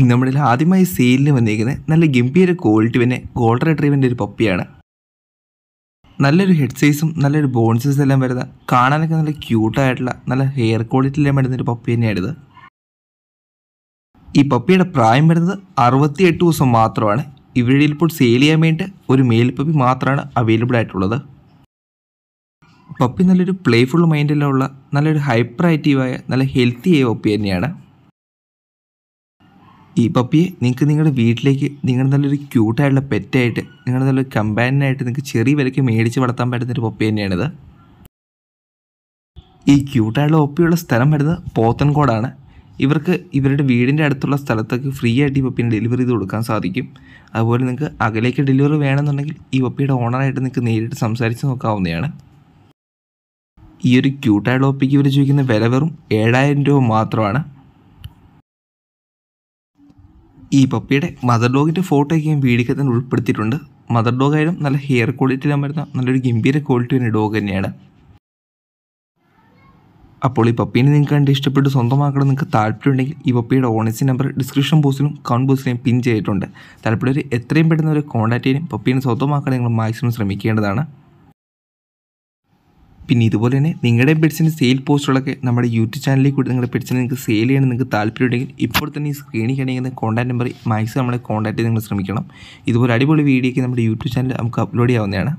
ഇനി നമ്മുടെ ആദ്യമായി സെയിലിന് വന്നിരിക്കുന്നത് നല്ല ഗംഭീര ക്വാളിറ്റി പിന്നെ ഗോൾഡ് റിട്രീവിൻ്റെ ഒരു പപ്പിയാണ് നല്ലൊരു ഹെഡ് സൈസും നല്ലൊരു ബോൺസസും എല്ലാം വരുന്ന കാണാനൊക്കെ നല്ല ക്യൂട്ടായിട്ടുള്ള നല്ല ഹെയർ ക്വാളിറ്റിയിലും വരുന്ന ഒരു പപ്പി തന്നെയാണിത് ഈ പപ്പിയുടെ പ്രായം വരുന്നത് അറുപത്തിയെട്ട് ദിവസം മാത്രമാണ് ഇവിടെ ഇപ്പോൾ സെയിൽ ചെയ്യാൻ വേണ്ടി ഒരു മെയിൽ പപ്പി മാത്രമാണ് അവൈലബിൾ ആയിട്ടുള്ളത് പപ്പി നല്ലൊരു പ്ലേഫുൾ ഉള്ള നല്ലൊരു ഹൈപ്പർ ആക്റ്റീവായ നല്ല ഹെൽത്തിയായ പപ്പി തന്നെയാണ് ഈ പപ്പിയെ നിങ്ങൾക്ക് നിങ്ങളുടെ വീട്ടിലേക്ക് നിങ്ങളുടെ നല്ലൊരു ക്യൂട്ടായിട്ടുള്ള പെറ്റായിട്ട് നിങ്ങളുടെ നല്ലൊരു കമ്പാനിയനായിട്ട് നിങ്ങൾക്ക് ചെറിയ വിലയ്ക്ക് മേടിച്ച് വളർത്താൻ പറ്റുന്ന ഒരു പപ്പി തന്നെയാണിത് ഈ ക്യൂട്ടായിട്ടുള്ള ഒപ്പിയുള്ള സ്ഥലം വരുന്നത് പോത്തൻകോടാണ് ഇവർക്ക് ഇവരുടെ വീടിൻ്റെ അടുത്തുള്ള സ്ഥലത്തേക്ക് ഫ്രീ ആയിട്ട് ഈ പപ്പീനെ ഡെലിവറി ചെയ്ത് കൊടുക്കാൻ സാധിക്കും അതുപോലെ നിങ്ങൾക്ക് അകലേക്ക് ഡെലിവറി വേണമെന്നുണ്ടെങ്കിൽ ഈ പപ്പിയുടെ ഓണറായിട്ട് നിങ്ങൾക്ക് നേരിട്ട് സംസാരിച്ച് നോക്കാവുന്നതാണ് ഈ ഒരു ക്യൂട്ടായിട്ടുള്ള ഒപ്പിക്ക് ഇവർ ചോദിക്കുന്ന വില വെറും ഏഴായിരം രൂപ മാത്രമാണ് ഈ പപ്പിയുടെ മദർ ഡോഗിൻ്റെ ഫോട്ടോയൊക്കെ ഞാൻ വീഡിയോ തന്നെ ഉൾപ്പെടുത്തിയിട്ടുണ്ട് മദർ ഡോഗ് ആയാലും നല്ല ഹെയർ ക്വാളിറ്റിയിലാൻ വരുന്ന നല്ലൊരു ഗംഭീര ക്വാളിറ്റി തന്നെ ഡോഗ് തന്നെയാണ് അപ്പോൾ ഈ പപ്പീനെ നിങ്ങൾക്ക് കണ്ട് ഇഷ്ടപ്പെട്ട് സ്വന്തമാക്കണം നിങ്ങൾക്ക് താല്പര്യമുണ്ടെങ്കിൽ ഈ പപ്പിയുടെ ഓണസി നമ്പർ ഡിസ്ക്രിപ്ഷൻ ബോക്സിലും കൗണ്ട് ബോക്സിലും പിൻ ചെയ്തിട്ടുണ്ട് താല്പര്യം എത്രയും പെട്ടെന്ന് ഒരു കോൺടാക്ട് ചെയ്യാനും പപ്പീനെ സ്വന്തമാക്കാൻ നിങ്ങൾ മാക്സിമം ശ്രമിക്കേണ്ടതാണ് പിന്നെ ഇതുപോലെ തന്നെ നിങ്ങളുടെ പെറ്റ്സിൻ്റെ സെയിൽ പോസ്റ്റുകളൊക്കെ നമ്മുടെ യൂട്യൂബ് ചാനലിൽ കൂടി നിങ്ങളുടെ പെറ്റ്സിനെ നിങ്ങൾക്ക് സെയിൽ ചെയ്യാൻ നിങ്ങൾക്ക് ഉണ്ടെങ്കിൽ ഇപ്പോൾ തന്നെ ഈ സ്ക്രീനിൽ കാണിക്കുന്ന കോൺടാക്ട് നമ്പർ മാക്സിമം നമ്മളെ കോൺടാക്ട് ചെയ്ത് നിങ്ങൾ ശ്രമിക്കണം ഇതുപോലെ അടിപൊളി വീഡിയോയ്ക്ക് നമ്മുടെ യൂട്യൂബ് ചാനൽ നമുക്ക് അപ്ലോഡ് ചെയ്യാവുന്നതാണ്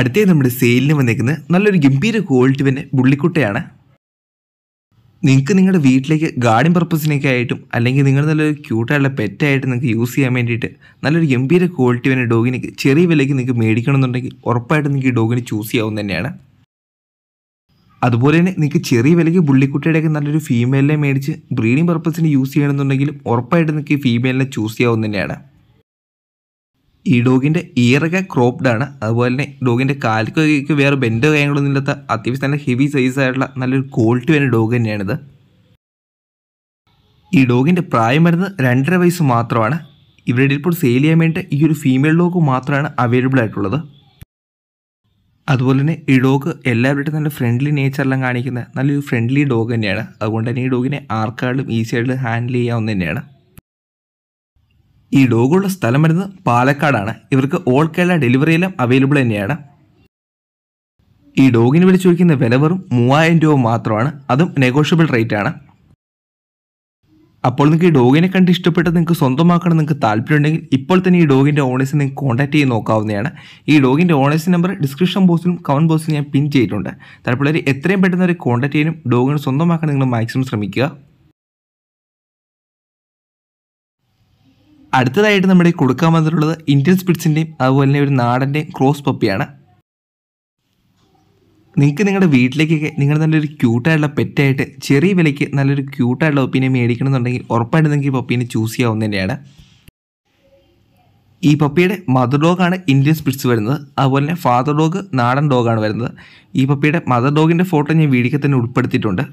അടുത്തേ നമ്മുടെ സെയിലിന് വന്നേക്കുന്നത് നല്ലൊരു ഗംഭീര ക്വാളിറ്റി തന്നെ ബുള്ളിക്കുട്ടയാണ് നിങ്ങൾക്ക് നിങ്ങളുടെ വീട്ടിലേക്ക് ഗാർഡൻ പർപ്പസിനൊക്കെ ആയിട്ടും അല്ലെങ്കിൽ നിങ്ങൾ നല്ലൊരു ക്യൂട്ടായിട്ടുള്ള പെറ്റായിട്ട് നിങ്ങൾക്ക് യൂസ് ചെയ്യാൻ വേണ്ടിയിട്ട് നല്ലൊരു ഗംഭീര ക്വാളിറ്റി വേണ്ട ഡോഗിനെ ചെറിയ വിലയ്ക്ക് നിങ്ങൾക്ക് മേടിക്കണമെന്നുണ്ടെങ്കിൽ ഉറപ്പായിട്ടും നിങ്ങൾക്ക് ഈ ഡോഗിന് ചൂസ് ചെയ്യാവുന്ന തന്നെയാണ് അതുപോലെ തന്നെ നിങ്ങൾക്ക് ചെറിയ വിലയ്ക്ക് പുള്ളിക്കുട്ടിയുടെയൊക്കെ നല്ലൊരു ഫീമെയിലിനെ മേടിച്ച് ബ്രീഡിങ് പർപ്പസിന് യൂസ് ചെയ്യണമെന്നുണ്ടെങ്കിലും ഉറപ്പായിട്ട് നിങ്ങൾക്ക് ഫീമെയിലിനെ ചൂസ് ചെയ്യാവുന്ന തന്നെയാണ് ഈ ഡോഗിൻ്റെ ഇയറൊക്കെ ക്രോപ്ഡ് ആണ് അതുപോലെ തന്നെ ഡോഗിൻ്റെ കാൽക്കൊക്കെ വേറെ ബെൻഡോ കാര്യങ്ങളൊന്നും ഇല്ലാത്ത അത്യാവശ്യം നല്ല ഹെവി സൈസ് ആയിട്ടുള്ള നല്ലൊരു ക്വാളിറ്റി വരുന്ന ഡോഗ് തന്നെയാണിത് ഈ ഡോഗിൻ്റെ പ്രായം വരുന്നത് രണ്ടര വയസ്സ് മാത്രമാണ് ഇവരുടെ ഇപ്പോൾ സെയിൽ ചെയ്യാൻ വേണ്ടി ഈ ഒരു ഫീമെയിൽ ഡോഗ് മാത്രമാണ് അവൈലബിൾ ആയിട്ടുള്ളത് അതുപോലെ തന്നെ ഈ ഡോഗ് എല്ലാവരുടെയും നല്ല ഫ്രണ്ട്ലി നേച്ചറെല്ലാം കാണിക്കുന്ന നല്ലൊരു ഫ്രണ്ട്ലി ഡോഗ് തന്നെയാണ് അതുകൊണ്ട് തന്നെ ഈ ഡോഗിനെ ആർക്കാളും ഈസിയായിട്ട് ഹാൻഡിൽ ചെയ്യാവുന്ന തന്നെയാണ് ഈ ഡോഗുള്ള സ്ഥലം വരുന്നത് പാലക്കാടാണ് ഇവർക്ക് ഓൾ കേരള ഡെലിവറി എല്ലാം അവൈലബിൾ തന്നെയാണ് ഈ ഡോഗിന് വിളിച്ചു ചോദിക്കുന്ന വില വെറും മൂവായിരം രൂപ മാത്രമാണ് അതും നെഗോഷ്യബിൾ റേറ്റ് ആണ് അപ്പോൾ നിങ്ങൾക്ക് ഈ ഡോഗിനെ കണ്ട് ഇഷ്ടപ്പെട്ട് നിങ്ങൾക്ക് സ്വന്തമാക്കണം നിങ്ങൾക്ക് താല്പര്യമുണ്ടെങ്കിൽ ഇപ്പോൾ തന്നെ ഈ ഡോഗിൻ്റെ ഓണേഴ്സിനെ നിങ്ങൾക്ക് കോൺടാക്ട് ചെയ്ത് നോക്കാവുന്നതാണ് ഈ ഡോഗിൻ്റെ ഓണേഴ്സ് നമ്പർ ഡിസ്ക്രിപ്ഷൻ ബോക്സിലും കമൻറ്റ് ബോക്സിലും ഞാൻ പിൻ ചെയ്തിട്ടുണ്ട് താല്പര്യം എത്രയും പെട്ടെന്ന് ഒരു കോൺടാക്ട് ചെയ്യാനും ഡോഗിനെ സ്വന്തമാക്കാൻ നിങ്ങൾ മാക്സിമം ശ്രമിക്കുക അടുത്തതായിട്ട് നമ്മുടെ കൊടുക്കാൻ വന്നിട്ടുള്ളത് ഇന്ത്യൻ സ്പിറ്റ്സിൻ്റെയും അതുപോലെ തന്നെ ഒരു നാടൻ്റെയും ക്രോസ് പപ്പിയാണ് നിങ്ങൾക്ക് നിങ്ങളുടെ വീട്ടിലേക്കൊക്കെ നിങ്ങൾ നല്ലൊരു ക്യൂട്ടായിട്ടുള്ള പെറ്റായിട്ട് ചെറിയ വിലയ്ക്ക് നല്ലൊരു ക്യൂട്ടായിട്ടുള്ള പപ്പീനെ മേടിക്കണമെന്നുണ്ടെങ്കിൽ ഉറപ്പായിട്ട് നിങ്ങൾക്ക് ഈ പപ്പീനെ ചൂസ് ചെയ്യാവുന്ന തന്നെയാണ് ഈ പപ്പിയുടെ മദർ ഡോഗാണ് ഇന്ത്യൻ സ്പിറ്റ്സ് വരുന്നത് അതുപോലെ തന്നെ ഫാദർ ഡോഗ് നാടൻ ഡോഗാണ് വരുന്നത് ഈ പപ്പിയുടെ മദർ ഡോഗിൻ്റെ ഫോട്ടോ ഞാൻ വീഡിയോയ്ക്ക് തന്നെ ഉൾപ്പെടുത്തിയിട്ടുണ്ട്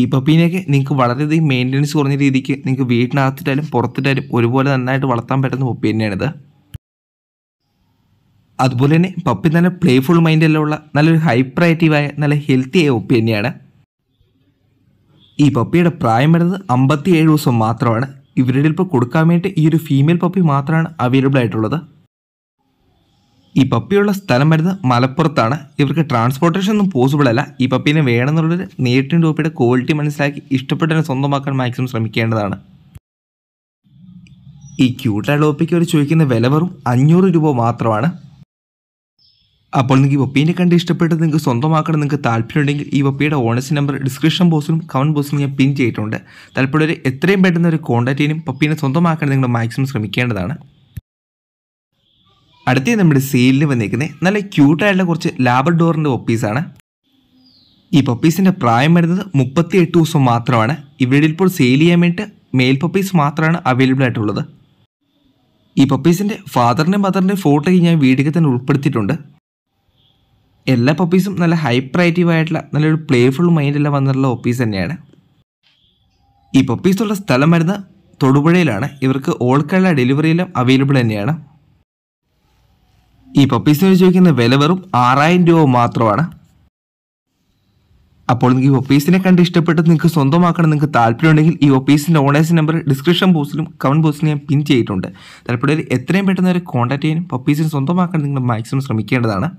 ഈ പപ്പീനെയൊക്കെ നിങ്ങൾക്ക് വളരെയധികം മെയിൻ്റനൻസ് കുറഞ്ഞ രീതിക്ക് നിങ്ങൾക്ക് വീട്ടിനകത്തിട്ടാലും പുറത്തിട്ടാലും ഒരുപോലെ നന്നായിട്ട് വളർത്താൻ പറ്റുന്ന പപ്പി തന്നെയാണിത് അതുപോലെ തന്നെ പപ്പി നല്ല പ്ലേഫുൾ മൈൻഡെല്ലാം ഉള്ള നല്ലൊരു ഹൈപ്പർ ആക്റ്റീവായ നല്ല ആയ പപ്പി തന്നെയാണ് ഈ പപ്പിയുടെ പ്രായം വരുന്നത് അമ്പത്തി ഏഴ് ദിവസം മാത്രമാണ് ഇവരുടെ ഇപ്പോൾ കൊടുക്കാൻ വേണ്ടി ഈ ഒരു ഫീമെയിൽ പപ്പി മാത്രമാണ് അവൈലബിൾ ആയിട്ടുള്ളത് ഈ പപ്പിയുള്ള സ്ഥലം വരുന്നത് മലപ്പുറത്താണ് ഇവർക്ക് ട്രാൻസ്പോർട്ടേഷൻ ഒന്നും പോസിബിൾ അല്ല ഈ പപ്പീനെ വേണമെന്നുള്ളൊരു നേരിട്ടിൻ്റെ പപ്പിയുടെ ക്വാളിറ്റി മനസ്സിലാക്കി ഇഷ്ടപ്പെട്ടതിനെ സ്വന്തമാക്കാൻ മാക്സിമം ശ്രമിക്കേണ്ടതാണ് ഈ ക്യൂട്ടായുള്ള പപ്പിക്ക് അവർ ചോദിക്കുന്ന വില വെറും അഞ്ഞൂറ് രൂപ മാത്രമാണ് അപ്പോൾ നിങ്ങൾക്ക് ഈ പപ്പീനെ കണ്ട് ഇഷ്ടപ്പെട്ട് നിങ്ങൾക്ക് സ്വന്തമാക്കണം നിങ്ങൾക്ക് താല്പര്യമുണ്ടെങ്കിൽ ഈ പപ്പിയുടെ ഓണസ്റ്റ് നമ്പർ ഡിസ്ക്രിപ്ഷൻ ബോക്സിലും കമൻറ്റ് ബോക്സിലും ഞാൻ പിൻ ചെയ്തിട്ടുണ്ട് താല്പര്യമുള്ളവർ എത്രയും പെട്ടെന്ന് ഒരു കോൺടാക്റ്റ് ചെയ്യാനും പപ്പീനെ സ്വന്തമാക്കാൻ നിങ്ങൾ മാക്സിമം ശ്രമിക്കേണ്ടതാണ് അടുത്ത നമ്മുടെ സെയിലിന് വന്നിരിക്കുന്നത് നല്ല ക്യൂട്ടായിട്ടുള്ള കുറച്ച് ഡോറിൻ്റെ ഒപ്പീസാണ് ഈ പപ്പീസിൻ്റെ പ്രായം വരുന്നത് മുപ്പത്തി എട്ട് ദിവസം മാത്രമാണ് ഇവിടെ ഇപ്പോൾ സെയിൽ ചെയ്യാൻ വേണ്ടിയിട്ട് മെയിൽ പപ്പീസ് മാത്രമാണ് അവൈലബിൾ ആയിട്ടുള്ളത് ഈ പപ്പീസിൻ്റെ ഫാദറിൻ്റെയും മദറിൻ്റെയും ഫോട്ടോ ഞാൻ വീഡിയോയ്ക്ക് തന്നെ ഉൾപ്പെടുത്തിയിട്ടുണ്ട് എല്ലാ പപ്പീസും നല്ല ഹൈപ്രൈറ്റീവ് ആയിട്ടുള്ള നല്ലൊരു പ്ലേഫുൾ മൈൻഡെല്ലാം വന്നിട്ടുള്ള ഒപ്പീസ് തന്നെയാണ് ഈ പപ്പീസുള്ള സ്ഥലം വരുന്ന തൊടുപുഴയിലാണ് ഇവർക്ക് ഓൾ കേരള ഡെലിവറിയെല്ലാം അവൈലബിൾ തന്നെയാണ് ഈ പപ്പീസിന് ചോദിക്കുന്ന വില വെറും ആറായിരം രൂപ മാത്രമാണ് അപ്പോൾ നിങ്ങൾക്ക് ഈ ഒപ്പീസിനെ കണ്ട് ഇഷ്ടപ്പെട്ട് നിങ്ങൾക്ക് സ്വന്തമാക്കണം നിങ്ങൾക്ക് താല്പര്യമുണ്ടെങ്കിൽ ഈ ഒപ്പീസിൻ്റെ ഓണേഴ്സ് നമ്പർ ഡിസ്ക്രിപ്ഷൻ ബോക്സിലും കമൻറ്റ് ബോക്സിലും ഞാൻ പിൻ ചെയ്തിട്ടുണ്ട് തലപ്പുഴയിൽ എത്രയും പെട്ടെന്ന് ഒരു കോൺടാക്ട് ചെയ്യാനും പപ്പീസിന് സ്വന്തമാക്കാൻ നിങ്ങൾ മാക്സിമം ശ്രമിക്കേണ്ടതാണ്